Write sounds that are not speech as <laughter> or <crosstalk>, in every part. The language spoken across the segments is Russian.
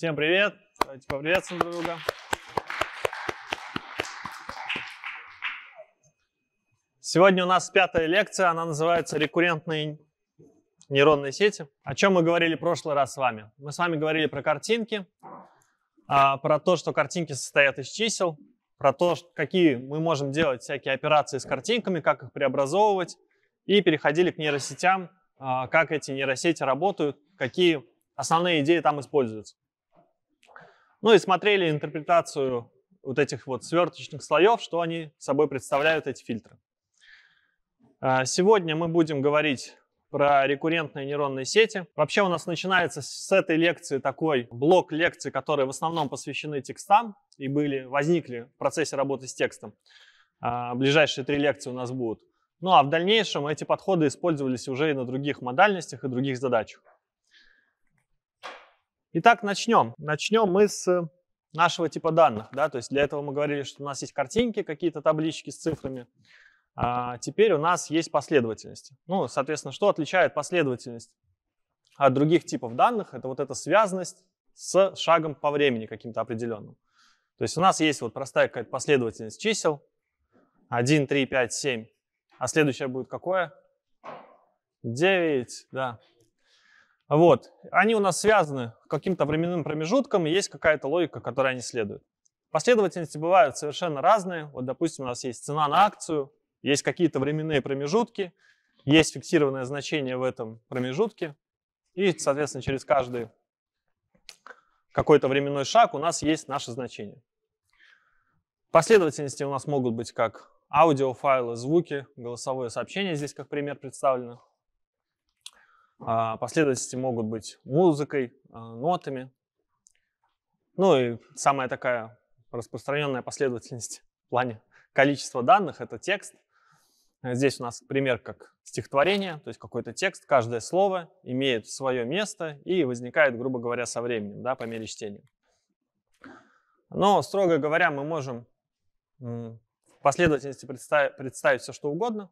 Всем привет! Давайте поприветствуем друг друга. Сегодня у нас пятая лекция, она называется «Рекуррентные нейронные сети». О чем мы говорили в прошлый раз с вами? Мы с вами говорили про картинки, а, про то, что картинки состоят из чисел, про то, какие мы можем делать всякие операции с картинками, как их преобразовывать, и переходили к нейросетям, а, как эти нейросети работают, какие основные идеи там используются. Ну и смотрели интерпретацию вот этих вот сверточных слоев, что они собой представляют, эти фильтры. А, сегодня мы будем говорить про рекуррентные нейронные сети. Вообще у нас начинается с этой лекции такой блок лекций, которые в основном посвящены текстам и были, возникли в процессе работы с текстом. А, ближайшие три лекции у нас будут. Ну а в дальнейшем эти подходы использовались уже и на других модальностях и других задачах. Итак, начнем. Начнем мы с нашего типа данных. Да? То есть для этого мы говорили, что у нас есть картинки, какие-то таблички с цифрами. А теперь у нас есть последовательности. Ну, соответственно, что отличает последовательность от других типов данных? Это вот эта связанность с шагом по времени каким-то определенным. То есть у нас есть вот простая какая-то последовательность чисел. 1, 3, 5, 7. А следующая будет какое? 9, да. Вот. Они у нас связаны каким-то временным промежутком, и есть какая-то логика, которой они следуют. Последовательности бывают совершенно разные. Вот, допустим, у нас есть цена на акцию, есть какие-то временные промежутки, есть фиксированное значение в этом промежутке, и, соответственно, через каждый какой-то временной шаг у нас есть наше значение. Последовательности у нас могут быть как аудиофайлы, звуки, голосовое сообщение здесь как пример представлено. А, последовательности могут быть музыкой, а, нотами. Ну и самая такая распространенная последовательность в плане количества данных — это текст. Здесь у нас пример как стихотворение, то есть какой-то текст, каждое слово имеет свое место и возникает, грубо говоря, со временем, да, по мере чтения. Но, строго говоря, мы можем в последовательности представить, представить все, что угодно,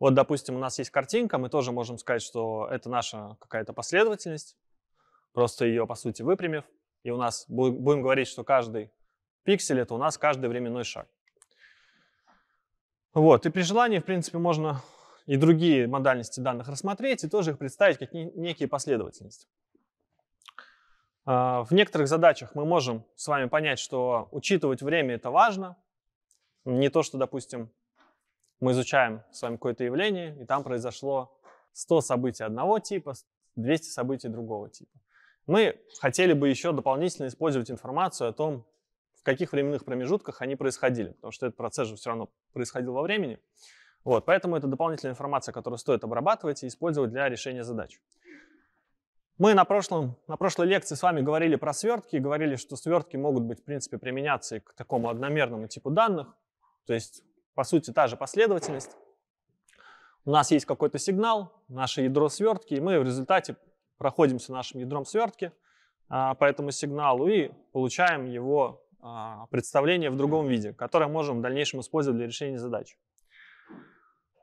вот, допустим, у нас есть картинка, мы тоже можем сказать, что это наша какая-то последовательность, просто ее, по сути, выпрямив. И у нас будем говорить, что каждый пиксель — это у нас каждый временной шаг. Вот, и при желании, в принципе, можно и другие модальности данных рассмотреть и тоже их представить как некие последовательности. А, в некоторых задачах мы можем с вами понять, что учитывать время это важно. Не то, что, допустим, мы изучаем с вами какое-то явление, и там произошло 100 событий одного типа, 200 событий другого типа. Мы хотели бы еще дополнительно использовать информацию о том, в каких временных промежутках они происходили, потому что этот процесс же все равно происходил во времени. Вот, поэтому это дополнительная информация, которую стоит обрабатывать и использовать для решения задач. Мы на, прошлом, на прошлой лекции с вами говорили про свертки, говорили, что свертки могут быть, в принципе, применяться и к такому одномерному типу данных, то есть по сути, та же последовательность. У нас есть какой-то сигнал, наше ядро свертки, и мы в результате проходимся нашим ядром свертки а, по этому сигналу и получаем его а, представление в другом виде, которое можем в дальнейшем использовать для решения задач.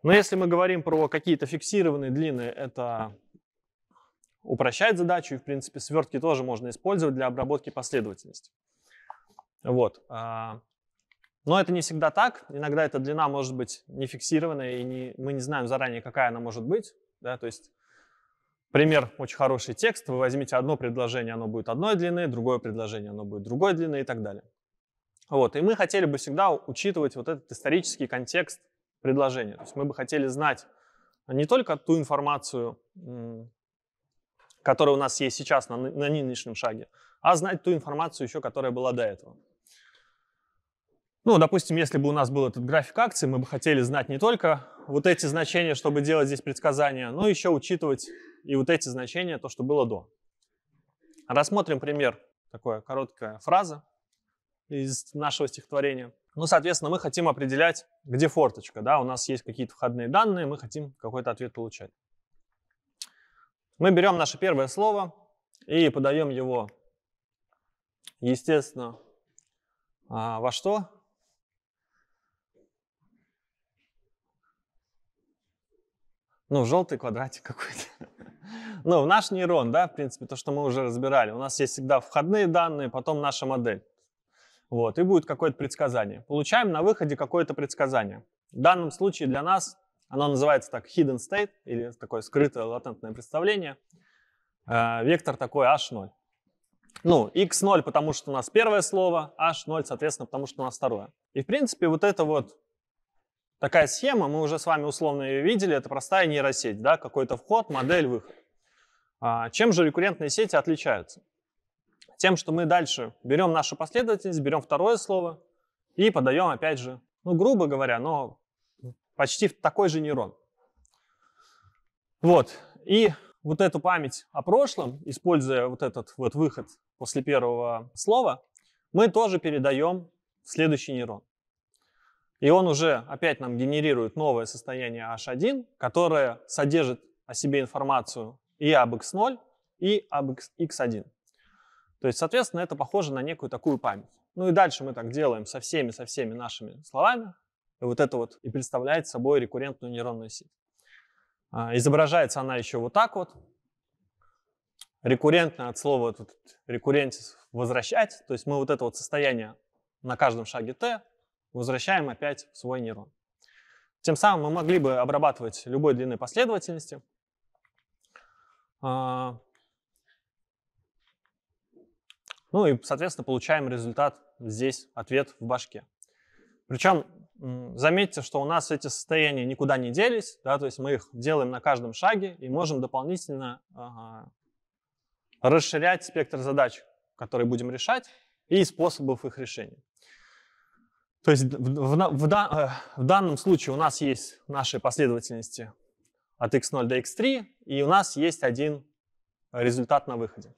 Но если мы говорим про какие-то фиксированные длины, это упрощает задачу, и, в принципе, свертки тоже можно использовать для обработки последовательности. Вот. А, но это не всегда так. Иногда эта длина может быть не фиксированная, и не, мы не знаем заранее, какая она может быть. Да? То есть пример очень хороший текст. Вы возьмите одно предложение, оно будет одной длины, другое предложение, оно будет другой длины и так далее. Вот. И мы хотели бы всегда учитывать вот этот исторический контекст предложения. То есть мы бы хотели знать не только ту информацию, которая у нас есть сейчас на, на нынешнем шаге, а знать ту информацию еще, которая была до этого. Ну, допустим, если бы у нас был этот график акций, мы бы хотели знать не только вот эти значения, чтобы делать здесь предсказания, но еще учитывать и вот эти значения, то, что было до. Рассмотрим пример, такая короткая фраза из нашего стихотворения. Ну, соответственно, мы хотим определять, где форточка, да, у нас есть какие-то входные данные, мы хотим какой-то ответ получать. Мы берем наше первое слово и подаем его, естественно, а, во что? Ну, желтый квадратик какой-то. <laughs> Ну, в наш нейрон, да, в принципе, то, что мы уже разбирали. У нас есть всегда входные данные, потом наша модель. Вот, и будет какое-то предсказание. Получаем на выходе какое-то предсказание. В данном случае для нас оно называется так hidden state, или такое скрытое латентное представление. Э, вектор такой h0. Ну, x0, потому что у нас первое слово, h0, соответственно, потому что у нас второе. И, в принципе, вот это вот Такая схема, мы уже с вами условно ее видели, это простая нейросеть, да, какой-то вход, модель, выход. А, чем же рекуррентные сети отличаются? Тем, что мы дальше берем нашу последовательность, берем второе слово и подаем опять же, ну грубо говоря, но почти в такой же нейрон. Вот, и вот эту память о прошлом, используя вот этот вот выход после первого слова, мы тоже передаем в следующий нейрон. И он уже опять нам генерирует новое состояние H1, которое содержит о себе информацию и об X0, и об X1. То есть, соответственно, это похоже на некую такую память. Ну и дальше мы так делаем со всеми, со всеми нашими словами. И вот это вот и представляет собой рекуррентную нейронную сеть. А, изображается она еще вот так вот. Рекуррентно от слова тут рекуррентис возвращать. То есть мы вот это вот состояние на каждом шаге t возвращаем опять в свой нейрон. Тем самым мы могли бы обрабатывать любой длины последовательности. А, ну и, соответственно, получаем результат здесь, ответ в башке. Причем заметьте, что у нас эти состояния никуда не делись, да, то есть мы их делаем на каждом шаге и можем дополнительно ага, расширять спектр задач, которые будем решать, и способов их решения. То есть в, в, в, э, в данном случае у нас есть наши последовательности от x0 до x3, и у нас есть один результат на выходе.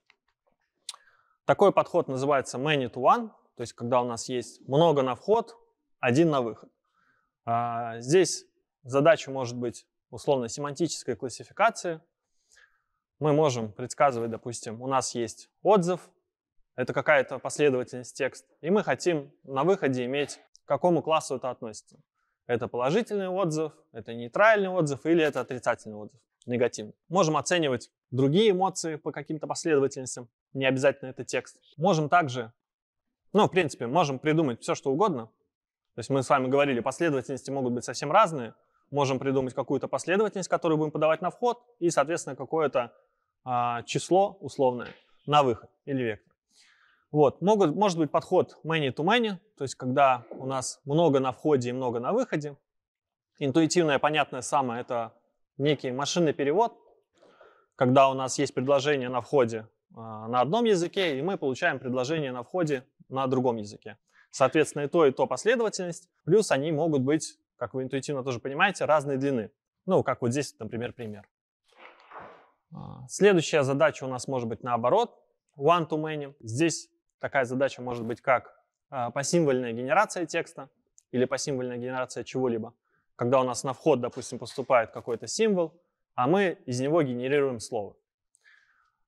Такой подход называется many to one, то есть когда у нас есть много на вход, один на выход. А, здесь задача может быть условно семантической классификации. Мы можем предсказывать, допустим, у нас есть отзыв, это какая-то последовательность текста, и мы хотим на выходе иметь какому классу это относится. Это положительный отзыв, это нейтральный отзыв или это отрицательный отзыв, негативный. Можем оценивать другие эмоции по каким-то последовательностям, не обязательно это текст. Можем также, ну, в принципе, можем придумать все, что угодно. То есть мы с вами говорили, последовательности могут быть совсем разные. Можем придумать какую-то последовательность, которую будем подавать на вход, и, соответственно, какое-то а, число условное на выход или вектор. Вот. Могут, может быть подход many-to-many, many, то есть когда у нас много на входе и много на выходе. Интуитивное, понятное самое – это некий машинный перевод, когда у нас есть предложение на входе а, на одном языке, и мы получаем предложение на входе на другом языке. Соответственно, и то, и то последовательность. Плюс они могут быть, как вы интуитивно тоже понимаете, разной длины. Ну, как вот здесь, например, пример. А, следующая задача у нас может быть наоборот. One to many. Здесь Такая задача может быть как а, посимвольная генерация текста или посимвольная генерация чего-либо, когда у нас на вход, допустим, поступает какой-то символ, а мы из него генерируем слово.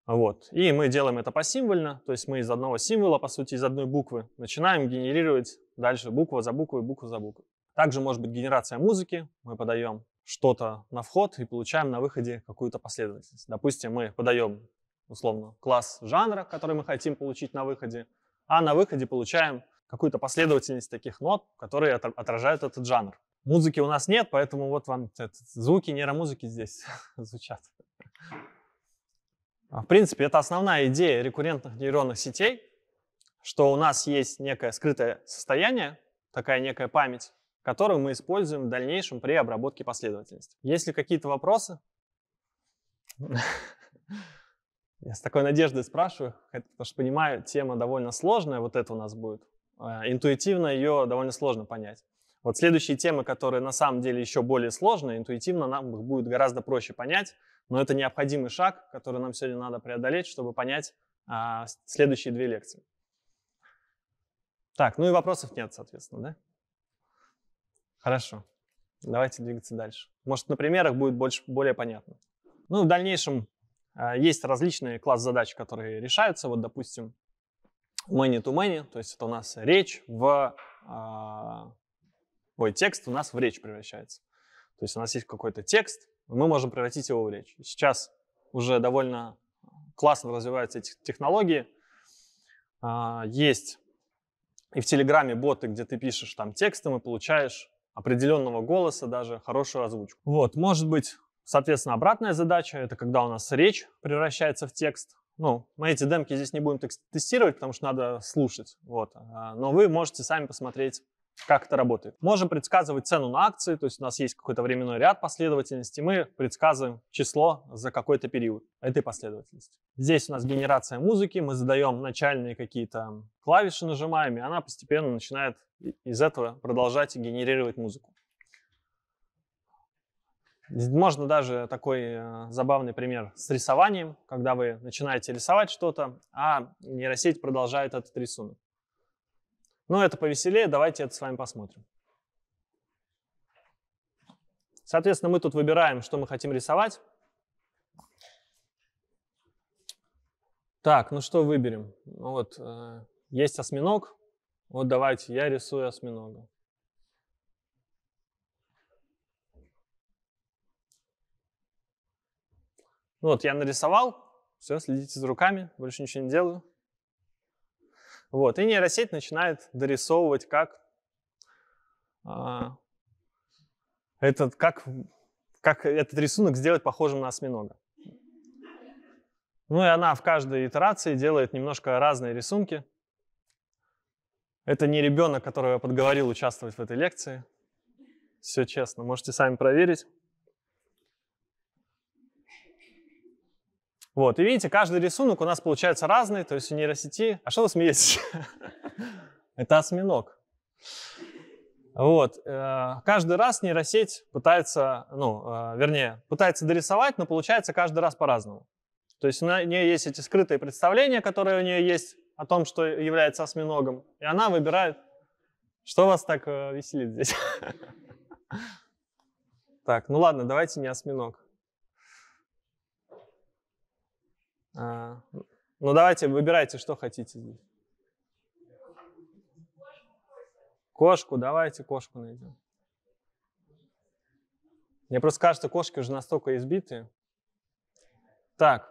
Вот. И мы делаем это посимвольно, то есть мы из одного символа, по сути, из одной буквы, начинаем генерировать дальше буква за буквой, букву за буквой. Также может быть генерация музыки. Мы подаем что-то на вход и получаем на выходе какую-то последовательность. Допустим, мы подаем условно, класс жанра, который мы хотим получить на выходе, а на выходе получаем какую-то последовательность таких нот, которые отражают этот жанр. Музыки у нас нет, поэтому вот вам звуки нейромузыки здесь <laughs> звучат. А, в принципе, это основная идея рекуррентных нейронных сетей, что у нас есть некое скрытое состояние, такая некая память, которую мы используем в дальнейшем при обработке последовательности. Есть ли какие-то вопросы? <laughs> Я с такой надеждой спрашиваю, потому что понимаю, тема довольно сложная, вот это у нас будет. А, интуитивно ее довольно сложно понять. Вот следующие темы, которые на самом деле еще более сложные, интуитивно нам их будет гораздо проще понять, но это необходимый шаг, который нам сегодня надо преодолеть, чтобы понять а, следующие две лекции. Так, ну и вопросов нет, соответственно, да? Хорошо. Давайте двигаться дальше. Может, на примерах будет больше, более понятно. Ну, в дальнейшем а, есть различные класс задач, которые решаются. Вот, допустим, many-to-many, many, то есть это у нас речь в... А, ой, текст у нас в речь превращается. То есть у нас есть какой-то текст, мы можем превратить его в речь. Сейчас уже довольно классно развиваются эти технологии. А, есть и в Телеграме боты, где ты пишешь там тексты, и получаешь определенного голоса, даже хорошую озвучку. Вот, может быть, Соответственно, обратная задача — это когда у нас речь превращается в текст. Ну, мы эти демки здесь не будем тестировать, потому что надо слушать. Вот. Э, но вы можете сами посмотреть, как это работает. Можем предсказывать цену на акции, то есть у нас есть какой-то временной ряд последовательности, мы предсказываем число за какой-то период этой последовательности. Здесь у нас генерация музыки, мы задаем начальные какие-то клавиши, нажимаем, и она постепенно начинает из этого продолжать генерировать музыку. Можно даже такой э, забавный пример с рисованием, когда вы начинаете рисовать что-то, а нейросеть продолжает этот рисунок. Но ну, это повеселее, давайте это с вами посмотрим. Соответственно, мы тут выбираем, что мы хотим рисовать. Так, ну что выберем? Ну вот, э, есть осьминог. Вот давайте я рисую осьминога. вот, я нарисовал, все, следите за руками, больше ничего не делаю. Вот, и нейросеть начинает дорисовывать, как, а, этот, как, как этот рисунок сделать похожим на осьминога. Ну и она в каждой итерации делает немножко разные рисунки. Это не ребенок, которого я подговорил участвовать в этой лекции. Все честно, можете сами проверить. Вот, и видите, каждый рисунок у нас получается разный, то есть у нейросети... А что вы смеетесь? Это осьминог. Вот. Э, каждый раз нейросеть пытается, ну, э, вернее, пытается дорисовать, но получается каждый раз по-разному. То есть у нее есть эти скрытые представления, которые у нее есть о том, что является осьминогом, и она выбирает, что вас так э, веселит здесь. <laughs> Так, ну ладно, давайте не осьминог. А, ну, давайте выбирайте, что хотите здесь. Кошку, давайте кошку найдем. Мне просто кажется, кошки уже настолько избитые. Так.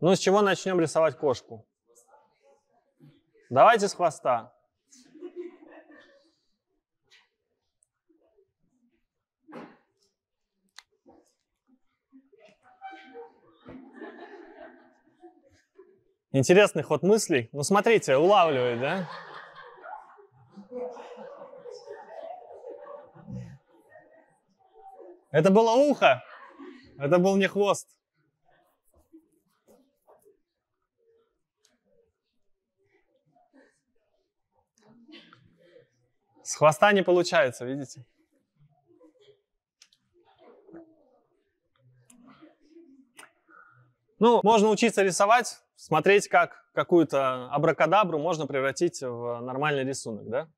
Ну, с чего начнем рисовать кошку? Давайте с хвоста. Интересный ход мыслей. Ну, смотрите, улавливает, да? Это было ухо. Это был не хвост. С хвоста не получается, видите? Ну, можно учиться рисовать, смотреть, как какую-то абракадабру можно превратить в нормальный рисунок, да?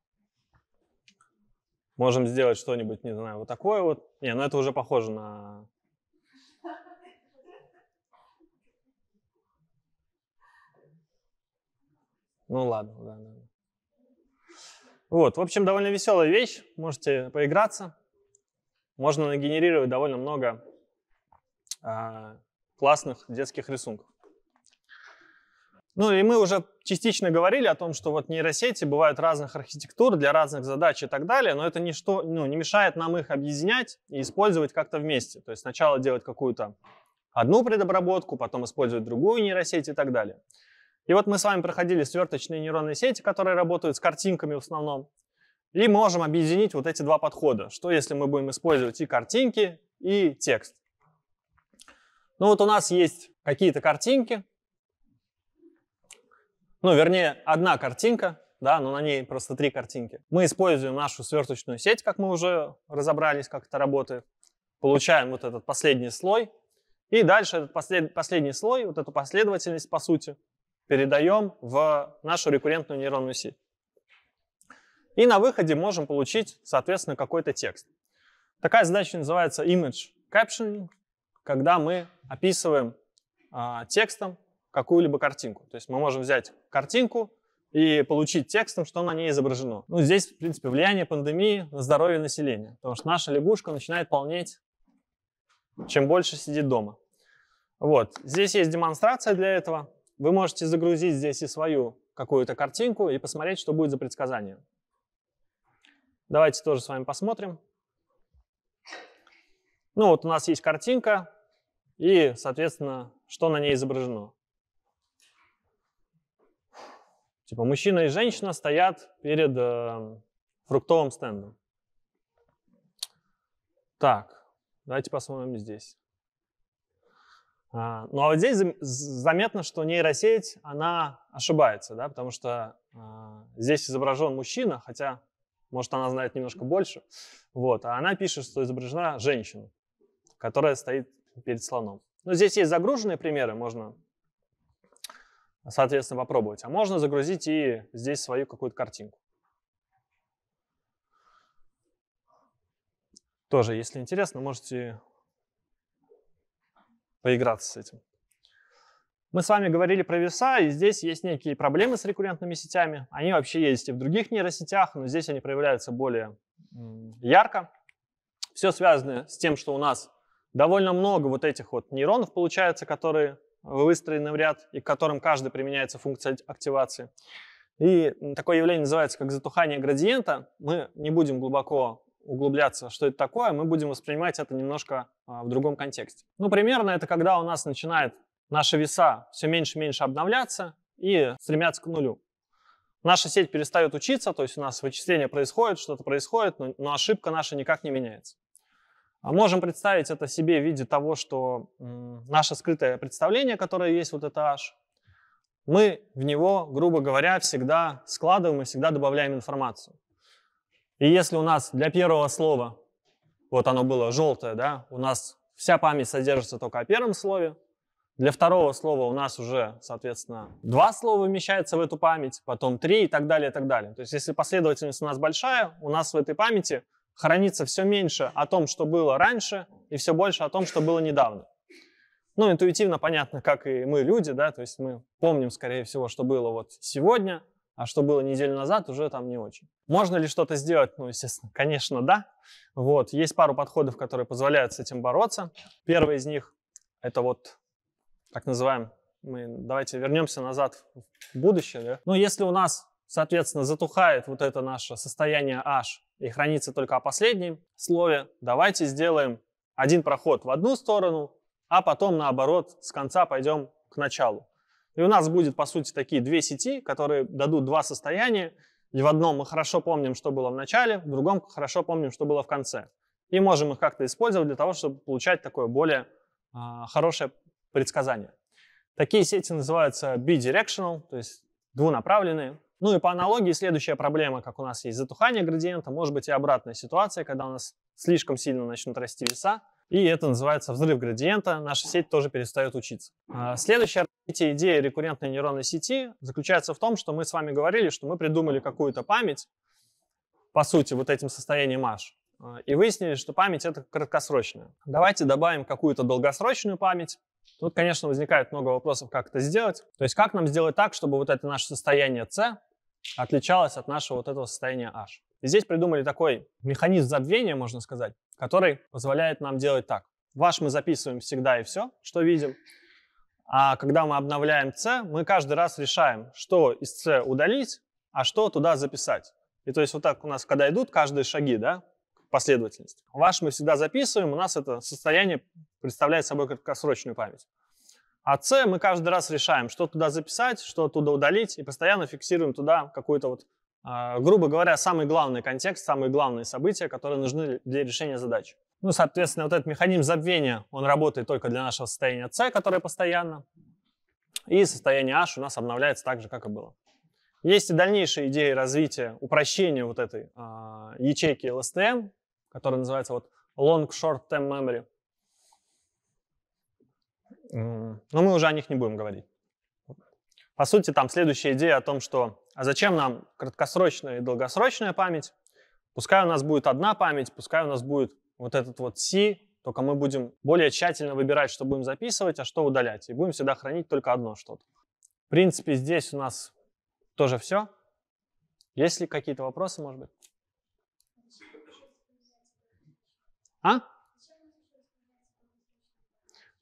Можем сделать что-нибудь, не знаю, вот такое вот. Не, ну это уже похоже на... Ну ладно, да, да. Вот, в общем, довольно веселая вещь, можете поиграться. Можно нагенерировать довольно много э, классных детских рисунков. Ну и мы уже частично говорили о том, что вот нейросети бывают разных архитектур для разных задач и так далее, но это ничто, ну, не мешает нам их объединять и использовать как-то вместе. То есть сначала делать какую-то одну предобработку, потом использовать другую нейросеть и так далее. И вот мы с вами проходили сверточные нейронные сети, которые работают с картинками в основном, и можем объединить вот эти два подхода. Что если мы будем использовать и картинки, и текст? Ну вот у нас есть какие-то картинки, ну, вернее, одна картинка, да, но на ней просто три картинки. Мы используем нашу сверточную сеть, как мы уже разобрались, как это работает. Получаем вот этот последний слой. И дальше этот послед... последний слой, вот эту последовательность, по сути, передаем в нашу рекуррентную нейронную сеть. И на выходе можем получить, соответственно, какой-то текст. Такая задача называется image captioning, когда мы описываем э, текстом какую-либо картинку. То есть мы можем взять картинку и получить текстом, что на ней изображено. Ну, здесь, в принципе, влияние пандемии на здоровье населения, потому что наша лягушка начинает полнеть, чем больше сидит дома. Вот, здесь есть демонстрация для этого. Вы можете загрузить здесь и свою какую-то картинку и посмотреть, что будет за предсказание. Давайте тоже с вами посмотрим. Ну вот у нас есть картинка и, соответственно, что на ней изображено. Типа мужчина и женщина стоят перед э, фруктовым стендом. Так, давайте посмотрим здесь. А, ну а вот здесь заметно, что нейросеть, она ошибается, да, потому что а, здесь изображен мужчина, хотя, может, она знает немножко больше, вот, а она пишет, что изображена женщина, которая стоит перед слоном. Но ну, здесь есть загруженные примеры, можно соответственно, попробовать. А можно загрузить и здесь свою какую-то картинку. Тоже, если интересно, можете поиграться с этим. Мы с вами говорили про веса, и здесь есть некие проблемы с рекуррентными сетями. Они вообще есть и в других нейросетях, но здесь они проявляются более ярко. Все связано с тем, что у нас довольно много вот этих вот нейронов получается, которые выстроенный в ряд, и к которым каждый применяется функция активации. И такое явление называется как затухание градиента. Мы не будем глубоко углубляться, что это такое, мы будем воспринимать это немножко а, в другом контексте. Ну, примерно это когда у нас начинает наши веса все меньше и меньше обновляться и стремятся к нулю. Наша сеть перестает учиться, то есть у нас вычисление происходит, что-то происходит, но, но ошибка наша никак не меняется. А можем представить это себе в виде того, что наше скрытое представление, которое есть вот это H, мы в него, грубо говоря, всегда складываем и всегда добавляем информацию. И если у нас для первого слова, вот оно было желтое, да, у нас вся память содержится только о первом слове, для второго слова у нас уже, соответственно, два слова вмещается в эту память, потом три и так далее, и так далее. То есть если последовательность у нас большая, у нас в этой памяти хранится все меньше о том, что было раньше, и все больше о том, что было недавно. Ну, интуитивно понятно, как и мы люди, да, то есть мы помним, скорее всего, что было вот сегодня, а что было неделю назад, уже там не очень. Можно ли что-то сделать? Ну, естественно, конечно, да. Вот, есть пару подходов, которые позволяют с этим бороться. Первый из них — это вот так называем, мы давайте вернемся назад в будущее. Да? Ну, если у нас Соответственно, затухает вот это наше состояние H и хранится только о последнем слове. Давайте сделаем один проход в одну сторону, а потом наоборот с конца пойдем к началу. И у нас будет, по сути, такие две сети, которые дадут два состояния. И в одном мы хорошо помним, что было в начале, в другом хорошо помним, что было в конце. И можем их как-то использовать для того, чтобы получать такое более э, хорошее предсказание. Такие сети называются bidirectional, то есть двунаправленные. Ну и по аналогии следующая проблема, как у нас есть затухание градиента, может быть и обратная ситуация, когда у нас слишком сильно начнут расти веса, и это называется взрыв градиента. Наша сеть тоже перестает учиться. А, следующая развитие идеи рекуррентной нейронной сети заключается в том, что мы с вами говорили, что мы придумали какую-то память, по сути, вот этим состоянием H, а, и выяснили, что память это краткосрочная. Давайте добавим какую-то долгосрочную память. Тут, конечно, возникает много вопросов, как это сделать. То есть как нам сделать так, чтобы вот это наше состояние C отличалась от нашего вот этого состояния H. И здесь придумали такой механизм забвения, можно сказать, который позволяет нам делать так. Ваш мы записываем всегда и все, что видим. А когда мы обновляем C, мы каждый раз решаем, что из C удалить, а что туда записать. И то есть вот так у нас, когда идут каждые шаги, да, последовательность. Ваш мы всегда записываем, у нас это состояние представляет собой краткосрочную память. А C мы каждый раз решаем, что туда записать, что оттуда удалить, и постоянно фиксируем туда какой то вот, а, грубо говоря, самый главный контекст, самые главные события, которые нужны для решения задач. Ну, соответственно, вот этот механизм забвения, он работает только для нашего состояния C, которое постоянно, и состояние H у нас обновляется так же, как и было. Есть и дальнейшие идеи развития, упрощения вот этой э, ячейки LSTM, которая называется вот Long Short Term Memory. Но мы уже о них не будем говорить. По сути, там следующая идея о том, что а зачем нам краткосрочная и долгосрочная память? Пускай у нас будет одна память, пускай у нас будет вот этот вот C, только мы будем более тщательно выбирать, что будем записывать, а что удалять. И будем всегда хранить только одно что-то. В принципе, здесь у нас тоже все. Есть ли какие-то вопросы, может быть? А?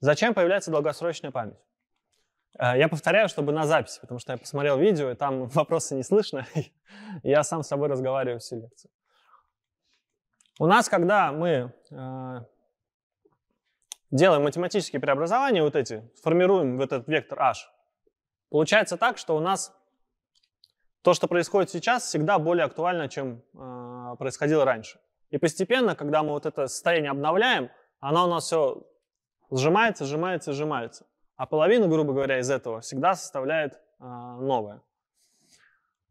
Зачем появляется долгосрочная память? Э, я повторяю, чтобы на записи, потому что я посмотрел видео, и там <laughs> вопросы не слышно. <laughs> я сам с собой разговариваю всю лекцию. У нас, когда мы э, делаем математические преобразования, вот эти, формируем в этот вектор h, получается так, что у нас то, что происходит сейчас, всегда более актуально, чем э, происходило раньше. И постепенно, когда мы вот это состояние обновляем, оно у нас все сжимается, сжимается, сжимается. А половину, грубо говоря, из этого всегда составляет э, новое.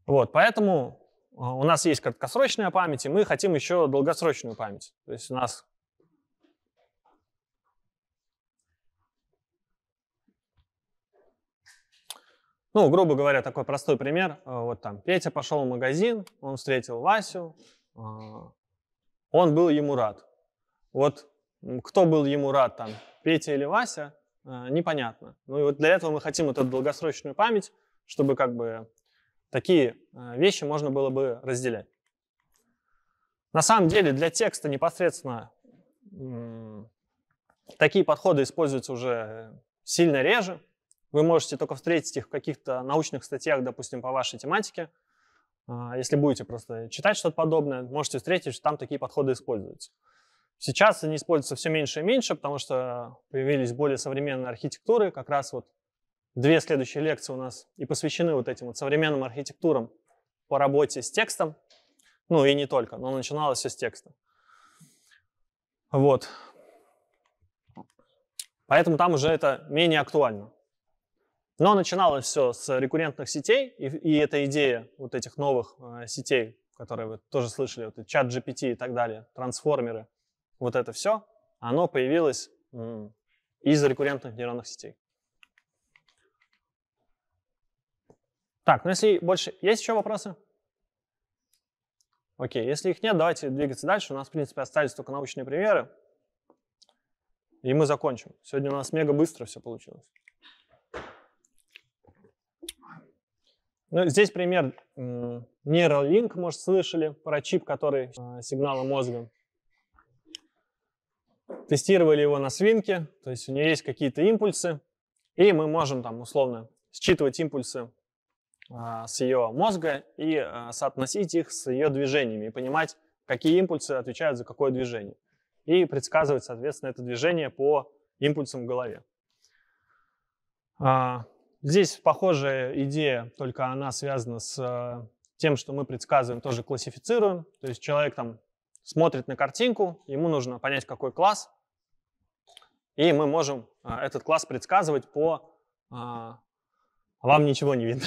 Вот, поэтому а, у нас есть краткосрочная память, и мы хотим еще долгосрочную память. То есть у нас Ну, грубо говоря, такой простой пример. А, вот там Петя пошел в магазин, он встретил Васю, он был ему рад. Вот кто был ему рад, там, Петя или Вася, а, непонятно. Ну и вот для этого мы хотим вот эту долгосрочную память, чтобы как бы такие а, вещи можно было бы разделять. На самом деле для текста непосредственно такие подходы используются уже сильно реже. Вы можете только встретить их в каких-то научных статьях, допустим, по вашей тематике. А, если будете просто читать что-то подобное, можете встретить, что там такие подходы используются. Сейчас они используются все меньше и меньше, потому что появились более современные архитектуры. Как раз вот две следующие лекции у нас и посвящены вот этим вот современным архитектурам по работе с текстом. Ну и не только, но начиналось все с текста. Вот. Поэтому там уже это менее актуально. Но начиналось все с рекуррентных сетей, и, и эта идея вот этих новых э, сетей, которые вы тоже слышали, вот чат GPT и так далее, трансформеры – вот это все, оно появилось из рекуррентных нейронных сетей. Так, ну если больше... Есть еще вопросы? Окей, если их нет, давайте двигаться дальше. У нас, в принципе, остались только научные примеры. И мы закончим. Сегодня у нас мега быстро все получилось. Ну, здесь пример Neuralink, может, слышали, про чип, который а, сигналы мозга тестировали его на свинке, то есть у нее есть какие-то импульсы, и мы можем там условно считывать импульсы а, с ее мозга и а, соотносить их с ее движениями и понимать, какие импульсы отвечают за какое движение. И предсказывать, соответственно, это движение по импульсам в голове. А, здесь похожая идея, только она связана с тем, что мы предсказываем, тоже классифицируем. То есть человек там смотрит на картинку, ему нужно понять, какой класс, и мы можем а, этот класс предсказывать по... А, вам ничего не видно.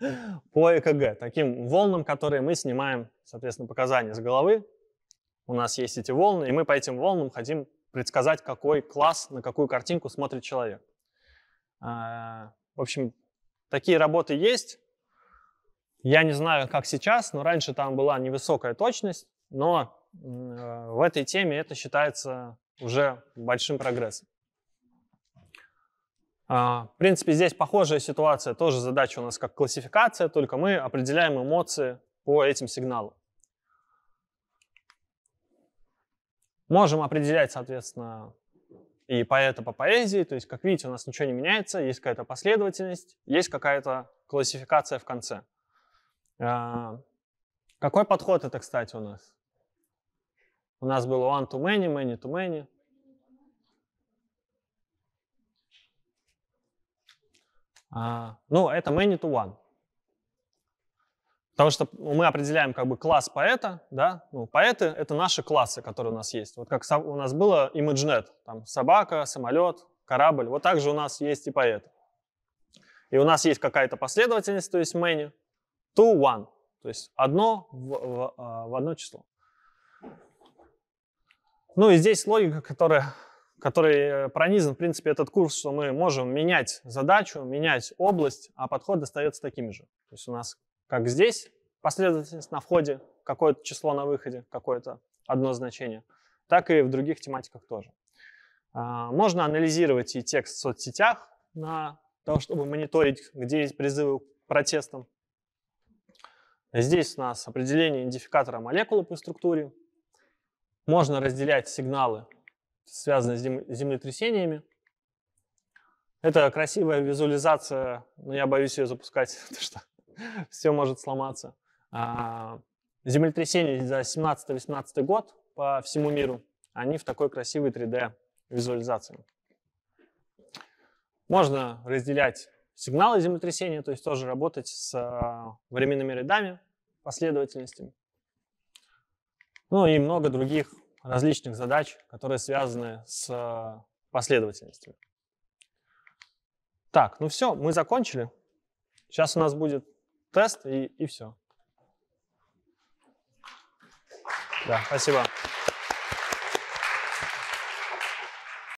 <laughs> по ЭКГ, таким волнам, которые мы снимаем, соответственно, показания с головы. У нас есть эти волны, и мы по этим волнам хотим предсказать, какой класс, на какую картинку смотрит человек. А, в общем, такие работы есть. Я не знаю, как сейчас, но раньше там была невысокая точность, но Э, в этой теме это считается уже большим прогрессом. А, в принципе, здесь похожая ситуация, тоже задача у нас как классификация, только мы определяем эмоции по этим сигналам. Можем определять, соответственно, и поэта по поэзии, то есть, как видите, у нас ничего не меняется, есть какая-то последовательность, есть какая-то классификация в конце. А, какой подход это, кстати, у нас? У нас было one to many, many to many. А, ну, это many to one. Потому что мы определяем как бы класс поэта, да, ну, поэты — это наши классы, которые у нас есть. Вот как у нас было ImageNet, там собака, самолет, корабль, вот так же у нас есть и поэты. И у нас есть какая-то последовательность, то есть many, to one, то есть одно в, в, а, в одно число. Ну и здесь логика, которая, который э, пронизан, в принципе, этот курс, что мы можем менять задачу, менять область, а подход остается таким же. То есть у нас как здесь последовательность на входе, какое-то число на выходе, какое-то одно значение, так и в других тематиках тоже. А, можно анализировать и текст в соцсетях на то, чтобы мониторить, где есть призывы к протестам. Здесь у нас определение идентификатора молекулы по структуре, можно разделять сигналы, связанные с землетрясениями. Это красивая визуализация, но я боюсь ее запускать, <laughs> потому что все может сломаться. А, землетрясения за 17-18 год по всему миру, они в такой красивой 3D визуализации. Можно разделять сигналы землетрясения, то есть тоже работать с а, временными рядами, последовательностями. Ну и много других различных задач, которые связаны с э, последовательностями. Так, ну все, мы закончили. Сейчас у нас будет тест и, и все. Да, спасибо.